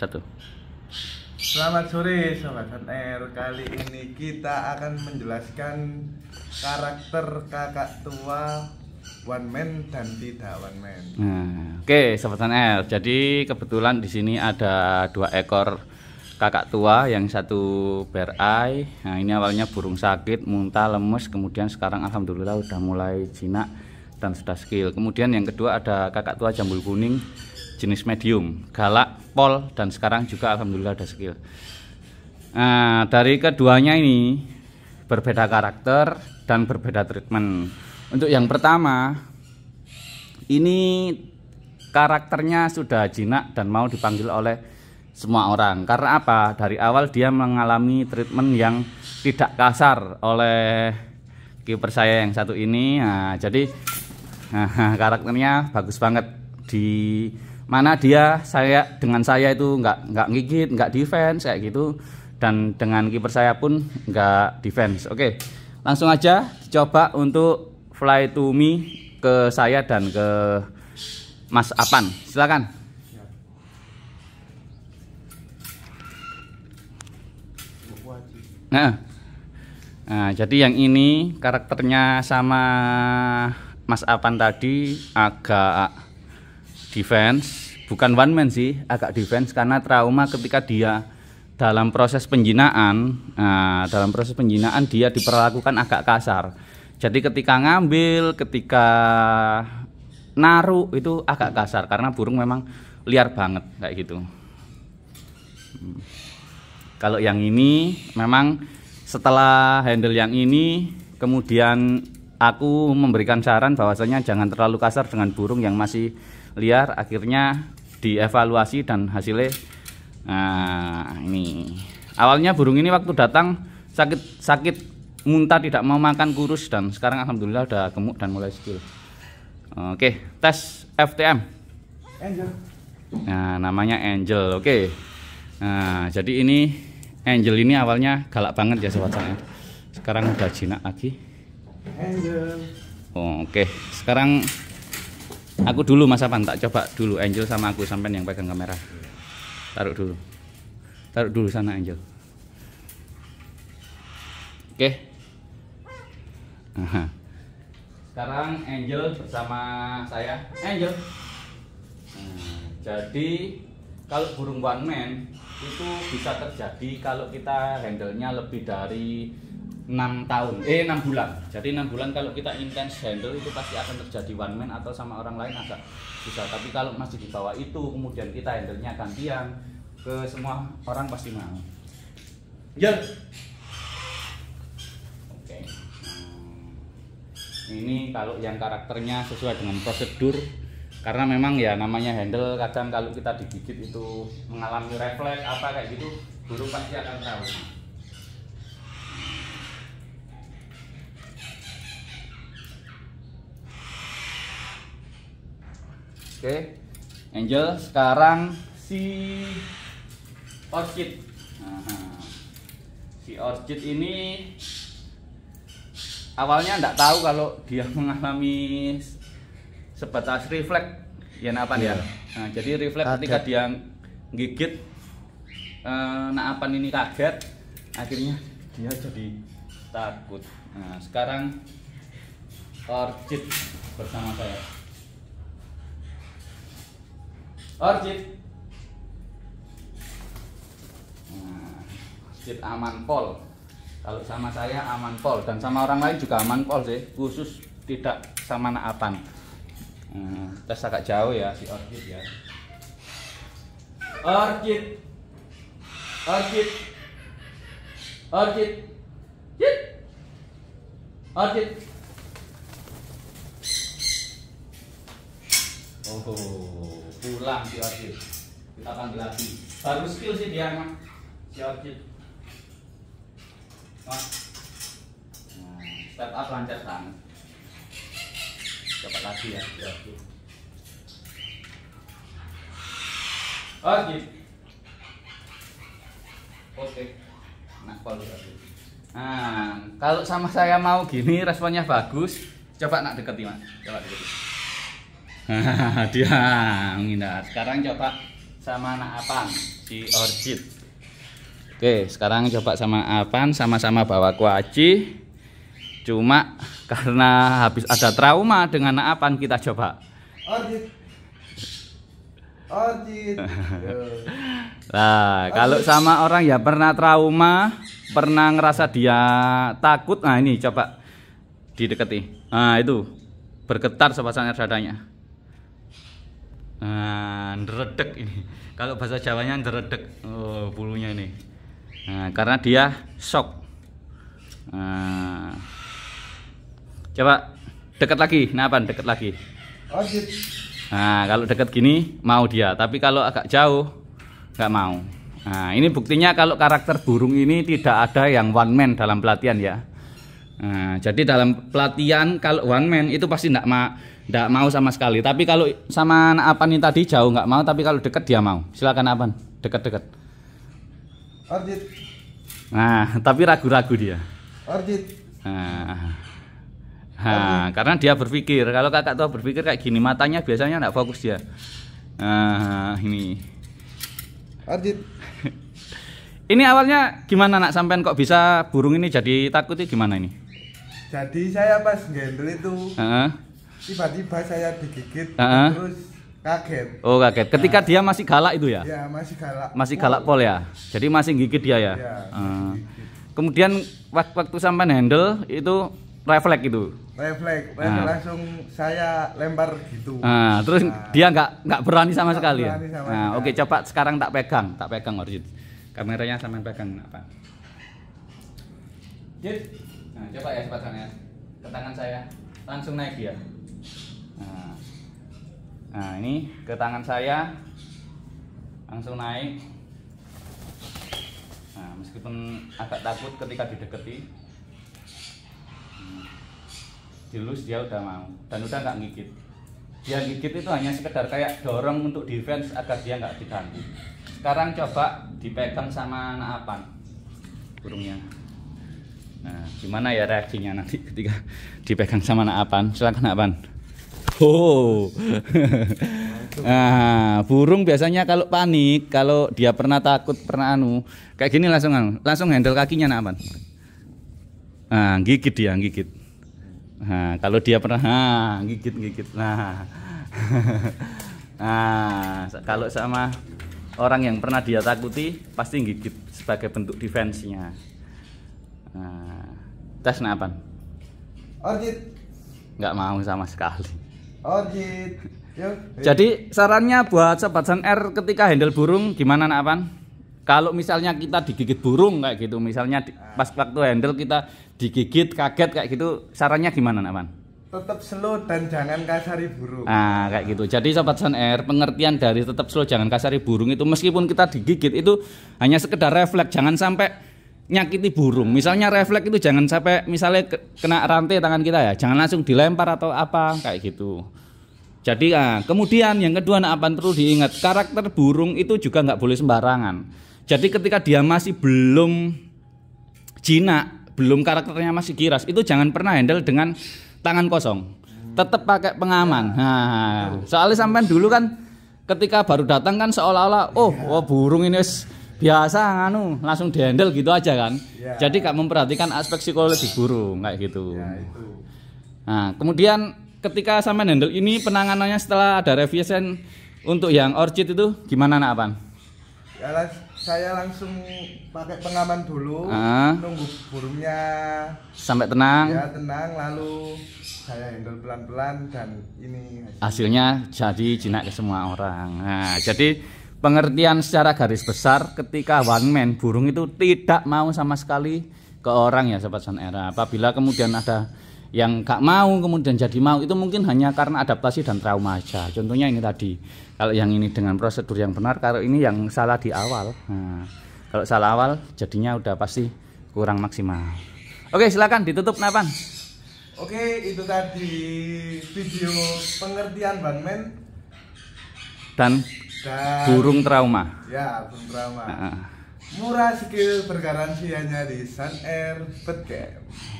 satu. Selamat sore Sobat NR Kali ini kita akan menjelaskan karakter kakak tua one man dan tidak one man nah, Oke okay, Sobat NR Jadi kebetulan di sini ada dua ekor kakak tua Yang satu berai Nah ini awalnya burung sakit, muntah, lemes Kemudian sekarang Alhamdulillah udah mulai jinak dan sudah skill Kemudian yang kedua ada kakak tua jambul kuning jenis medium, galak, pol, dan sekarang juga alhamdulillah ada skill. Nah, dari keduanya ini berbeda karakter dan berbeda treatment. Untuk yang pertama, ini karakternya sudah jinak dan mau dipanggil oleh semua orang. Karena apa? Dari awal dia mengalami treatment yang tidak kasar oleh kiper saya yang satu ini. Nah, jadi nah, karakternya bagus banget di mana dia saya dengan saya itu nggak nggak gigit nggak defense kayak gitu dan dengan kiper saya pun nggak defense oke langsung aja coba untuk fly to me ke saya dan ke Mas Apan silakan nah nah jadi yang ini karakternya sama Mas Apan tadi agak defense bukan one man sih agak defense karena trauma ketika dia dalam proses penjinaan nah, dalam proses penjinaan dia diperlakukan agak kasar jadi ketika ngambil ketika naruh itu agak kasar karena burung memang liar banget kayak gitu kalau yang ini memang setelah handle yang ini kemudian aku memberikan saran bahwasanya jangan terlalu kasar dengan burung yang masih liar akhirnya dievaluasi dan hasilnya nah ini awalnya burung ini waktu datang sakit sakit muntah tidak mau makan kurus dan sekarang alhamdulillah udah gemuk dan mulai skill oke tes FTM Angel nah namanya Angel oke nah jadi ini Angel ini awalnya galak banget ya sobat saya sekarang udah jinak lagi Angel oke sekarang Aku dulu masa Apan tak coba dulu Angel sama aku sampai yang pegang kamera. Taruh dulu. Taruh dulu sana Angel. Oke. okay. Sekarang Angel bersama saya. Angel. Nah, jadi kalau burung one man itu bisa terjadi kalau kita handle-nya lebih dari enam tahun eh enam bulan jadi enam bulan kalau kita intens handle itu pasti akan terjadi one man atau sama orang lain agak susah tapi kalau masih di bawah itu kemudian kita handle nya gantian ke semua orang pasti mau ya oke nah, ini kalau yang karakternya sesuai dengan prosedur karena memang ya namanya handle kadang kalau kita digigit itu mengalami refleks apa kayak gitu burung pasti akan tahu Oke. Angel sekarang si orchid. Aha. Si orchid ini awalnya nggak tahu kalau dia mengalami sebatas refleks ya apa yeah. Iya. Nah, jadi refleks ketika dia gigit eh, naapan ini kaget, akhirnya dia jadi takut. Nah, sekarang orchid bersama saya. Orchid. Nah, aman pol. Kalau sama saya aman pol dan sama orang lain juga aman pol sih, khusus tidak sama naatan. Hmm, tes agak jauh ya si orchid ya. Orchid. Orchid. Orchid. Orchid. Orchid. Oh pulang si Orchid kita akan lagi baru skill sih dia mah si Orchid step up lancar banget dapat lagi ya si Orchid Orchid gitu. oke kalau Nah, kalau sama saya mau gini responnya bagus, coba nak deketi mas, coba deketi. dia menghindar sekarang coba sama anak apang di orchid oke sekarang coba sama apang sama-sama bawa kuaci cuma karena habis ada trauma dengan anak apang kita coba orchid orchid Nah, kalau sama orang ya pernah trauma, pernah ngerasa dia takut, nah ini coba didekati. Nah, itu bergetar sepasangnya dadanya. Nah, deredek ini. Kalau bahasa Jawanya deredek oh, bulunya ini. Nah, karena dia shock. Nah, coba dekat lagi. Nah, apa? Dekat lagi. Nah, kalau dekat gini mau dia, tapi kalau agak jauh nggak mau. Nah, ini buktinya kalau karakter burung ini tidak ada yang one man dalam pelatihan ya. Nah, jadi dalam pelatihan kalau one man itu pasti tidak ma mau sama sekali. Tapi kalau sama apa ini tadi jauh nggak mau, tapi kalau dekat dia mau. Silakan apa? dekat-dekat Arjit. Nah, tapi ragu-ragu dia. Arjit. Nah, nah karena dia berpikir. Kalau kakak tua berpikir kayak gini, matanya biasanya nggak fokus dia. Nah, ini. Arjit. ini awalnya gimana nak sampean kok bisa burung ini jadi takut gimana ini? jadi saya pas gendel itu tiba-tiba uh -huh. saya digigit uh -huh. terus kaget oh kaget ketika uh. dia masih galak itu ya ya masih galak masih galak pol ya jadi masih gigit dia ya, ya uh. kemudian waktu, waktu sampai handle itu refleks itu refleks uh. langsung saya lempar gitu uh, terus uh. dia nggak nggak berani sama gak sekali ya? berani ya nah oke okay, coba sekarang tak pegang tak pegang Orjid kameranya sama pegang apa Jadi, Nah, coba ya ya. ke tangan saya. Langsung naik ya. Nah. nah, ini ke tangan saya. Langsung naik. Nah, meskipun agak takut ketika dideketi. Hmm. Dilus dia udah mau dan udah nggak ngigit. Dia ngigit itu hanya sekedar kayak dorong untuk defense agar dia nggak diganggu. Sekarang coba dipegang sama anak apan burungnya. Nah, gimana ya reaksinya nanti ketika dipegang sama anak Apan? Silakan anak Apan. Oh. nah, burung biasanya kalau panik, kalau dia pernah takut, pernah anu, kayak gini langsung anu, langsung handle kakinya anak Apan. Nah, gigit dia, gigit. Nah, kalau dia pernah gigit gigit. Nah. nah, kalau sama orang yang pernah dia takuti pasti gigit sebagai bentuk defensinya nya Nah, tes apa? Orchid. Nggak mau sama sekali. Orchid. Yuk. Jadi sarannya buat sobat San R ketika handle burung gimana nak apa? Kalau misalnya kita digigit burung kayak gitu, misalnya di, nah. pas waktu handle kita digigit kaget kayak gitu, sarannya gimana nak apa? tetap slow dan jangan kasari burung. Nah, kayak gitu. Jadi sobat Sun Air, pengertian dari tetap slow jangan kasari burung itu meskipun kita digigit itu hanya sekedar refleks, jangan sampai nyakiti burung. Misalnya refleks itu jangan sampai misalnya kena rantai tangan kita ya, jangan langsung dilempar atau apa kayak gitu. Jadi ah, kemudian yang kedua nah, apa perlu diingat karakter burung itu juga nggak boleh sembarangan. Jadi ketika dia masih belum jinak, belum karakternya masih giras, itu jangan pernah handle dengan tangan kosong. Tetap pakai pengaman. Nah, soalnya sampai dulu kan ketika baru datang kan seolah-olah oh, oh burung ini biasa nganu langsung dihandle gitu aja kan. Ya. Jadi gak memperhatikan aspek psikologi burung kayak gitu. Ya, itu. Nah, kemudian ketika sama handle ini penanganannya setelah ada revision untuk yang orchid itu gimana nak apa Ya, saya langsung pakai pengaman dulu, ah. nunggu burungnya sampai tenang. Ya, tenang lalu saya handle pelan-pelan dan ini hasilnya jadi jinak ke semua orang. Nah, jadi pengertian secara garis besar ketika one man burung itu tidak mau sama sekali ke orang ya sobat Sun era apabila kemudian ada yang gak mau kemudian jadi mau itu mungkin hanya karena adaptasi dan trauma aja contohnya ini tadi kalau yang ini dengan prosedur yang benar kalau ini yang salah di awal nah, kalau salah awal jadinya udah pasti kurang maksimal oke silakan ditutup Napan oke itu tadi video pengertian Bang Men dan dan, burung trauma. Ya, burung trauma. Nah. Murah skill bergaransi hanya di Sun Air Petcamp.